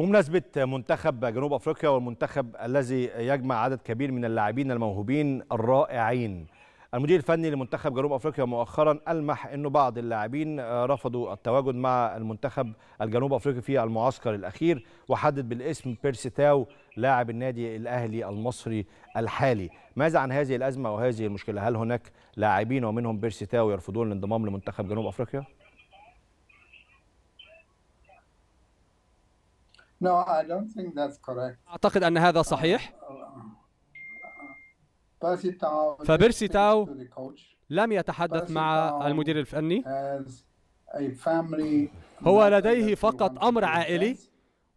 بمناسبة منتخب جنوب أفريقيا والمنتخب الذي يجمع عدد كبير من اللاعبين الموهوبين الرائعين المدير الفني لمنتخب جنوب أفريقيا مؤخرا ألمح أن بعض اللاعبين رفضوا التواجد مع المنتخب الجنوب أفريقي في المعسكر الأخير وحدد بالاسم بيرسي تاو لاعب النادي الأهلي المصري الحالي ماذا عن هذه الأزمة وهذه المشكلة هل هناك لاعبين ومنهم بيرسي تاو يرفضون الانضمام لمنتخب جنوب أفريقيا؟ No, I don't think that's correct. أعتقد أن هذا صحيح. فبيرسي تاو لم يتحدث مع المدير الفني. هو لديه فقط أمر عائلي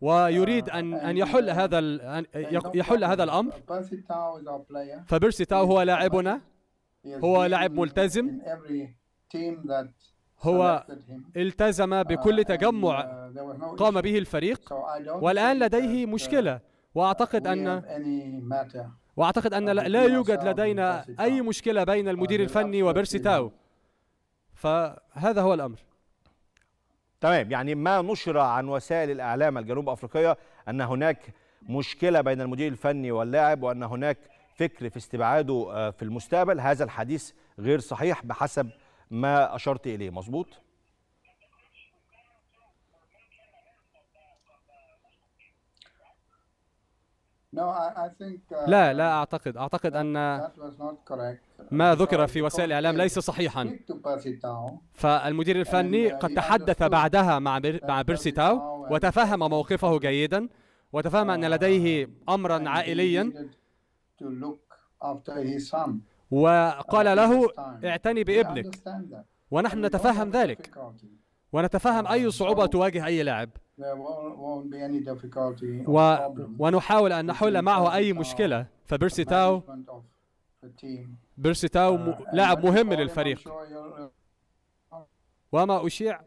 ويريد أن uh, أن يحل uh, هذا أن يحل هذا الأمر. فبيرسي تاو هو لاعبنا. هو لاعب ملتزم. هو التزم آه، بكل تجمع قام به الفريق والآن لديه مشكلة وأعتقد أن وأعتقد آه، أن لا يوجد لدينا أي مشكلة بين المدير آه، الفني وبيرسي تاو فهذا هو الأمر تمام يعني ما نشر عن وسائل الإعلام الجنوب أفريقية أن هناك مشكلة بين المدير الفني واللاعب وأن هناك فكر في استبعاده في المستقبل هذا الحديث غير صحيح بحسب ما أشرت إليه مظبوط؟ uh, لا لا أعتقد أعتقد أن ما ذكر في وسائل الإعلام ليس صحيحا فالمدير الفني uh, قد تحدث بعدها مع مع بيرسي تاو وتفهم موقفه جيدا وتفهم أن لديه uh, أمرا عائليا وقال له اعتني بابنك ونحن نتفهم ذلك ونتفهم أي صعوبة تواجه أي لاعب و... ونحاول أن نحل معه أي مشكلة uh, فبيرسي تاو بيرسي تاو uh, لاعب مهم للفريق uh, وما أشيع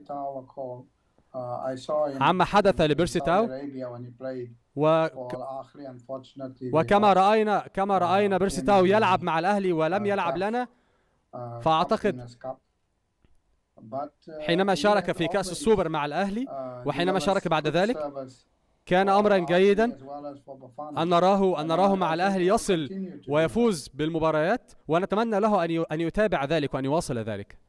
Uh, عما حدث لبيرسي تاو و... وكما رأينا كما uh, رأينا بيرسي تاو يلعب مع الأهلي ولم uh, يلعب لنا فأعتقد حينما شارك في كأس السوبر مع الأهلي وحينما شارك بعد ذلك كان أمرا جيدا أن نراه أن نراه مع الأهلي يصل ويفوز بالمباريات ونتمنى له أن أن يتابع ذلك وأن يواصل ذلك